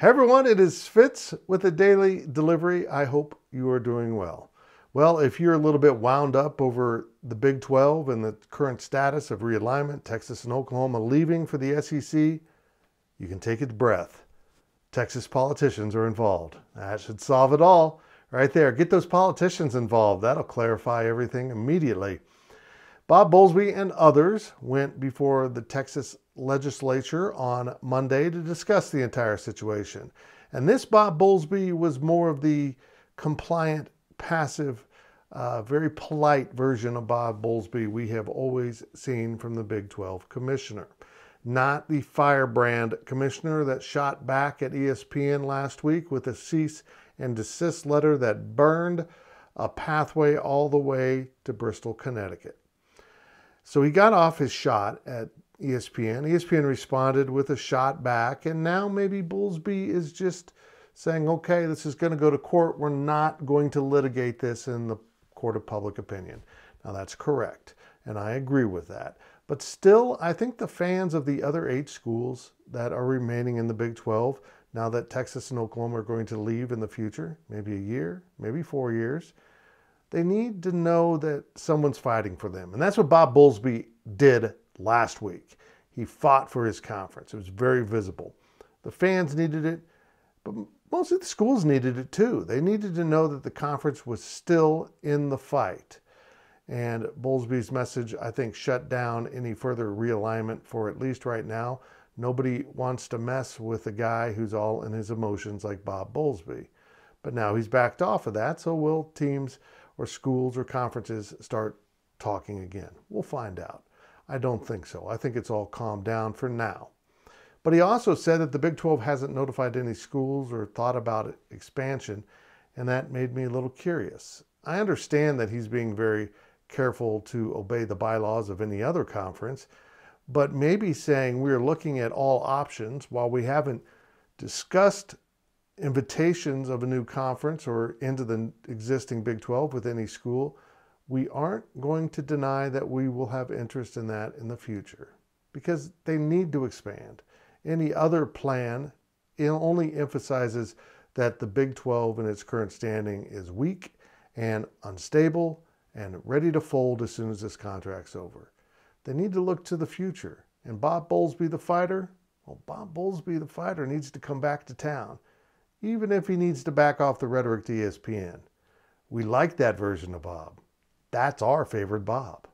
Hey everyone, it is Fitz with a daily delivery. I hope you are doing well. Well, if you're a little bit wound up over the Big 12 and the current status of realignment, Texas and Oklahoma leaving for the SEC, you can take a breath. Texas politicians are involved. That should solve it all right there. Get those politicians involved. That'll clarify everything immediately. Bob Bowlesby and others went before the Texas legislature on Monday to discuss the entire situation. And this Bob Bowlesby was more of the compliant, passive, uh, very polite version of Bob Bowlesby we have always seen from the Big 12 commissioner. Not the firebrand commissioner that shot back at ESPN last week with a cease and desist letter that burned a pathway all the way to Bristol, Connecticut. So he got off his shot at ESPN. ESPN responded with a shot back, and now maybe Bullsby is just saying, okay, this is going to go to court. We're not going to litigate this in the court of public opinion. Now, that's correct, and I agree with that. But still, I think the fans of the other eight schools that are remaining in the Big 12, now that Texas and Oklahoma are going to leave in the future, maybe a year, maybe four years, they need to know that someone's fighting for them. And that's what Bob Bullsby did last week. He fought for his conference. It was very visible. The fans needed it, but mostly the schools needed it too. They needed to know that the conference was still in the fight. And Bullsby's message, I think, shut down any further realignment for at least right now. Nobody wants to mess with a guy who's all in his emotions like Bob Bullsby. But now he's backed off of that, so will teams or schools or conferences start talking again? We'll find out. I don't think so. I think it's all calmed down for now. But he also said that the Big 12 hasn't notified any schools or thought about expansion, and that made me a little curious. I understand that he's being very careful to obey the bylaws of any other conference, but maybe saying we're looking at all options while we haven't discussed invitations of a new conference or into the existing Big 12 with any school, we aren't going to deny that we will have interest in that in the future because they need to expand. Any other plan only emphasizes that the Big 12 in its current standing is weak and unstable and ready to fold as soon as this contract's over. They need to look to the future. And Bob Bowlesby, the fighter, well, Bob Bowlesby, the fighter, needs to come back to town even if he needs to back off the rhetoric to ESPN. We like that version of Bob. That's our favorite Bob.